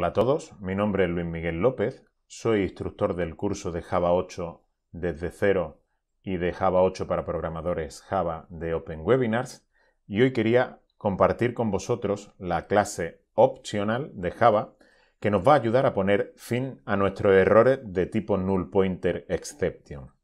Hola a todos, mi nombre es Luis Miguel López, soy instructor del curso de Java 8 desde cero y de Java 8 para programadores Java de Open Webinars y hoy quería compartir con vosotros la clase opcional de Java que nos va a ayudar a poner fin a nuestros errores de tipo null pointer exception.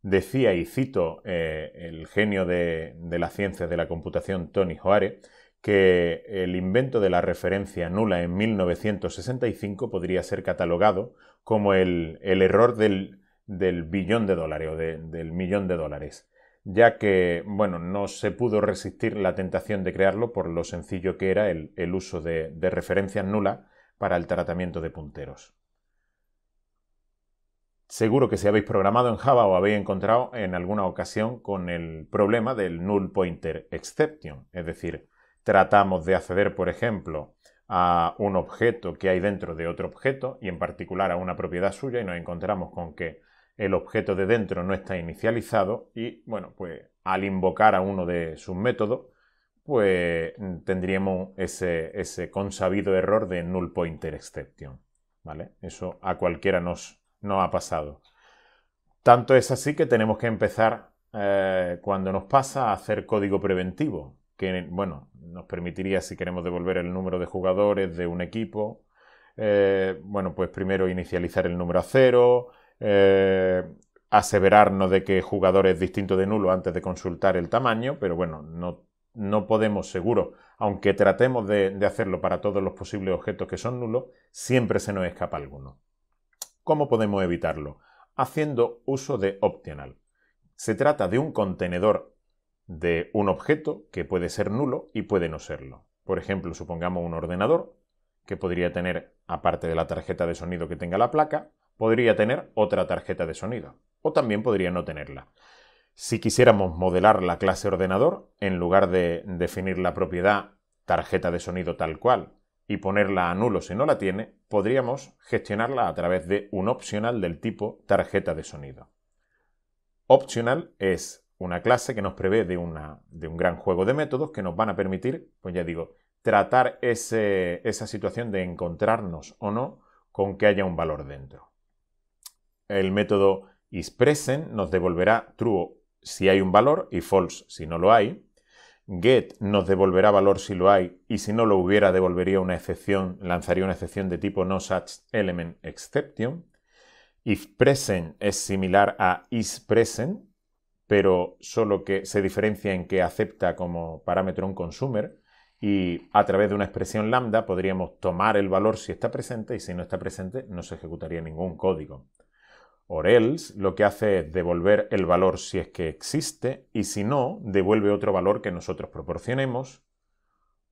Decía y cito eh, el genio de, de las ciencias de la computación Tony Hoare que el invento de la referencia nula en 1965 podría ser catalogado como el, error del, billón de dólares o del millón de dólares, ya que, bueno, no se pudo resistir la tentación de crearlo por lo sencillo que era el, uso de, de referencias nula para el tratamiento de punteros. Seguro que si habéis programado en Java o habéis encontrado en alguna ocasión con el problema del null pointer exception, es decir, tratamos de acceder, por ejemplo, a un objeto que hay dentro de otro objeto y en particular a una propiedad suya y nos encontramos con que el objeto de dentro no está inicializado y, bueno, pues al invocar a uno de sus métodos, pues tendríamos ese, consabido error de null pointer exception, ¿vale? Eso a cualquiera nos, ha pasado. Tanto es así que tenemos que empezar eh, cuando nos pasa a hacer código preventivo, que, bueno, nos permitiría, si queremos devolver el número de jugadores de un equipo, eh, bueno, pues primero inicializar el número a cero, eh, aseverarnos de que jugador es distinto de nulo antes de consultar el tamaño, pero bueno, no, no podemos seguro, aunque tratemos de, de hacerlo para todos los posibles objetos que son nulos, siempre se nos escapa alguno. ¿Cómo podemos evitarlo? Haciendo uso de optional. Se trata de un contenedor de un objeto que puede ser nulo y puede no serlo. Por ejemplo, supongamos un ordenador que podría tener, aparte de la tarjeta de sonido que tenga la placa, podría tener otra tarjeta de sonido o también podría no tenerla. Si quisiéramos modelar la clase ordenador, en lugar de definir la propiedad tarjeta de sonido tal cual y ponerla a nulo si no la tiene, podríamos gestionarla a través de un opcional del tipo tarjeta de sonido. Opcional es una clase que nos prevé de, de un gran juego de métodos que nos van a permitir, pues ya digo, tratar esa situación de encontrarnos o no con que haya un valor dentro. El método isPresent nos devolverá true si hay un valor y false si no lo hay. Get nos devolverá valor si lo hay y si no lo hubiera devolvería una excepción, lanzaría una excepción de tipo no such element IfPresent es similar a isPresent pero solo que se diferencia en que acepta como parámetro un consumer y a través de una expresión lambda podríamos tomar el valor si está presente y si no está presente no se ejecutaría ningún código. Or else lo que hace es devolver el valor si es que existe y si no, devuelve otro valor que nosotros proporcionemos.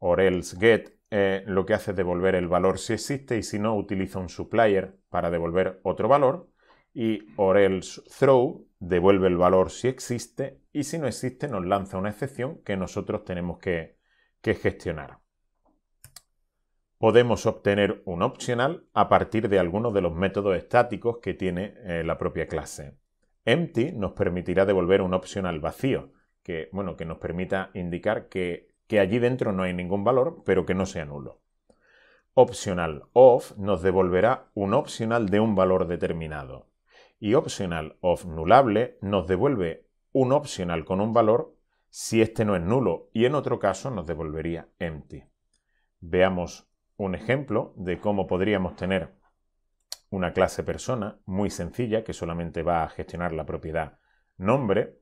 Or else get eh, lo que hace es devolver el valor si existe y si no, utiliza un supplier para devolver otro valor y else throw devuelve el valor si existe y si no existe nos lanza una excepción que nosotros tenemos que, gestionar. Podemos obtener un optional a partir de algunos de los métodos estáticos que tiene eh, la propia clase. Empty nos permitirá devolver un optional vacío, que, bueno, que nos permita indicar que, que allí dentro no hay ningún valor, pero que no sea nulo. Optional off nos devolverá un optional de un valor determinado y optional of nulable nos devuelve un optional con un valor si este no es nulo y en otro caso nos devolvería empty. Veamos un ejemplo de cómo podríamos tener una clase persona muy sencilla que solamente va a gestionar la propiedad nombre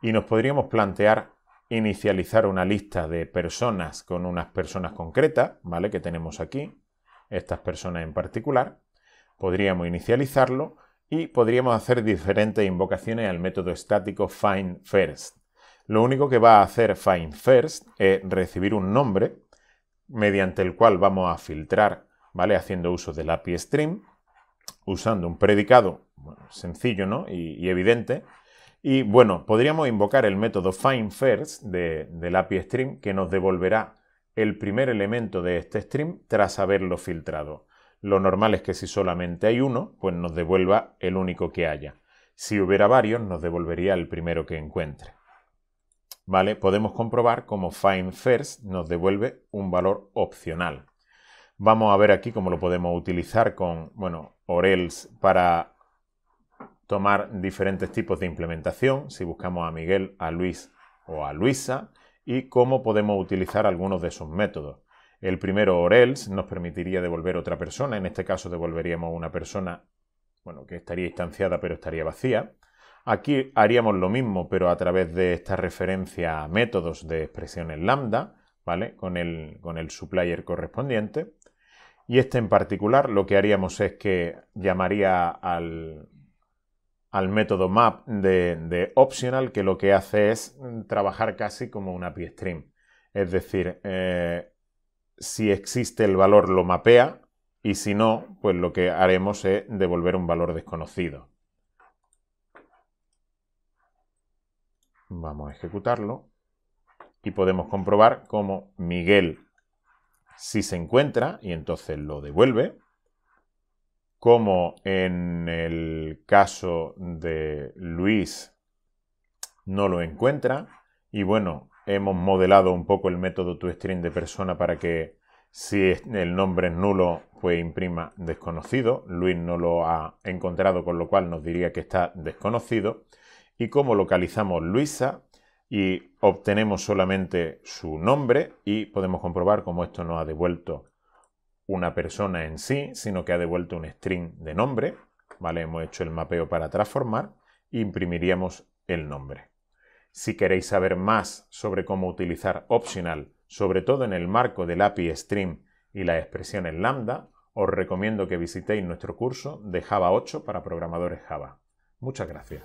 y nos podríamos plantear inicializar una lista de personas con unas personas concretas, ¿vale? Que tenemos aquí, estas personas en particular. Podríamos inicializarlo y podríamos hacer diferentes invocaciones al método estático FindFirst. Lo único que va a hacer FindFirst es recibir un nombre mediante el cual vamos a filtrar, ¿vale? Haciendo uso del API stream, usando un predicado sencillo, Y, evidente. Y bueno, podríamos invocar el método FindFirst de, del API stream que nos devolverá el primer elemento de este stream tras haberlo filtrado. Lo normal es que si solamente hay uno, pues nos devuelva el único que haya. Si hubiera varios, nos devolvería el primero que encuentre. ¿Vale? Podemos comprobar cómo find first nos devuelve un valor opcional. Vamos a ver aquí cómo lo podemos utilizar con, bueno, Orels para tomar diferentes tipos de implementación, si buscamos a Miguel, a Luis o a Luisa, y cómo podemos utilizar algunos de sus métodos. El primero, or else, nos permitiría devolver otra persona. En este caso devolveríamos una persona, bueno, que estaría instanciada pero estaría vacía. Aquí haríamos lo mismo, pero a través de esta referencia a métodos de expresiones lambda, ¿vale? Con el, con el supplier correspondiente. Y este en particular lo que haríamos es que llamaría al, al método map de, optional, que lo que hace es trabajar casi como una API stream Es decir, eh, si existe el valor lo mapea y si no, pues lo que haremos es devolver un valor desconocido. Vamos a ejecutarlo y podemos comprobar cómo Miguel si se encuentra y entonces lo devuelve, como en el caso de Luis no lo encuentra y bueno, hemos modelado un poco el método toString de persona para que si el nombre es nulo, pues imprima desconocido. Luis no lo ha encontrado, con lo cual nos diría que está desconocido. Y como localizamos Luisa y obtenemos solamente su nombre y podemos comprobar cómo esto no ha devuelto una persona en sí, sino que ha devuelto un string de nombre. ¿vale? Hemos hecho el mapeo para transformar e imprimiríamos el nombre. Si queréis saber más sobre cómo utilizar Optional, sobre todo en el marco del API Stream y la expresión en Lambda, os recomiendo que visitéis nuestro curso de Java 8 para programadores Java. Muchas gracias.